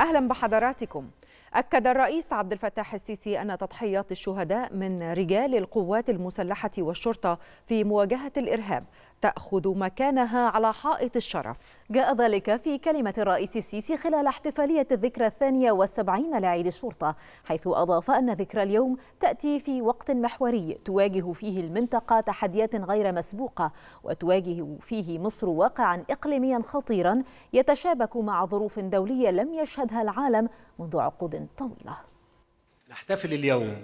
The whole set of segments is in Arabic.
أهلا بحضراتكم أكد الرئيس عبد الفتاح السيسي أن تضحيات الشهداء من رجال القوات المسلحة والشرطة في مواجهة الإرهاب تأخذ مكانها على حائط الشرف جاء ذلك في كلمة الرئيس السيسي خلال احتفالية الذكرى الثانية والسبعين لعيد الشرطة حيث أضاف أن ذكرى اليوم تأتي في وقت محوري تواجه فيه المنطقة تحديات غير مسبوقة وتواجه فيه مصر واقعا إقليميا خطيرا يتشابك مع ظروف دولية لم يشهدها العالم منذ عقود طويلة نحتفل اليوم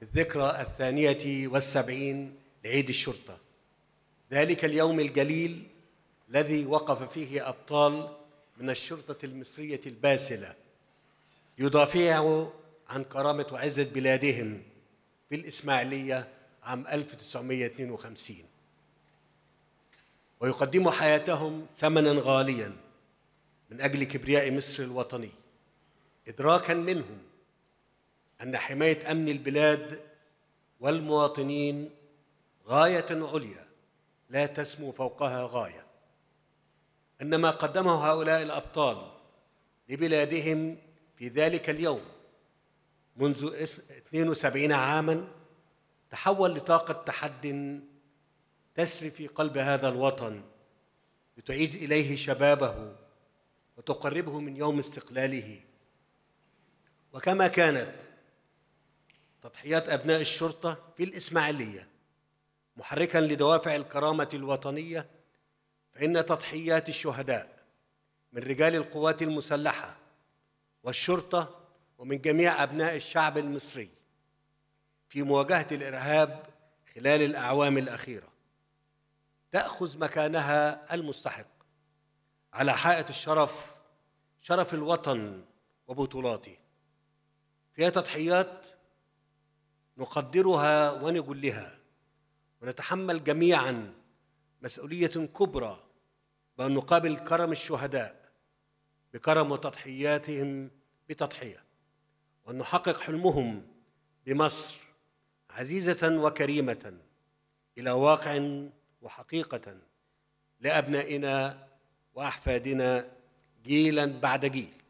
بالذكرى الثانية والسبعين لعيد الشرطة ذلك اليوم الجليل الذي وقف فيه أبطال من الشرطة المصرية الباسلة يدافعوا عن كرامة وعزة بلادهم في الإسماعيلية عام 1952 ويقدموا حياتهم ثمنا غاليا من أجل كبرياء مصر الوطني إدراكا منهم أن حماية أمن البلاد والمواطنين غاية عليا لا تسمو فوقها غايه ان ما قدمه هؤلاء الابطال لبلادهم في ذلك اليوم منذ 72 عاما تحول لطاقه تحد تسري في قلب هذا الوطن لتعيد اليه شبابه وتقربه من يوم استقلاله وكما كانت تضحيات ابناء الشرطه في الاسماعيليه محركا لدوافع الكرامه الوطنيه فان تضحيات الشهداء من رجال القوات المسلحه والشرطه ومن جميع ابناء الشعب المصري في مواجهه الارهاب خلال الاعوام الاخيره تاخذ مكانها المستحق على حائط الشرف شرف الوطن وبطولاته فيها تضحيات نقدرها ونجلها ونتحمل جميعا مسؤوليه كبرى بان نقابل كرم الشهداء بكرم وتضحياتهم بتضحيه وان نحقق حلمهم بمصر عزيزه وكريمه الى واقع وحقيقه لابنائنا واحفادنا جيلا بعد جيل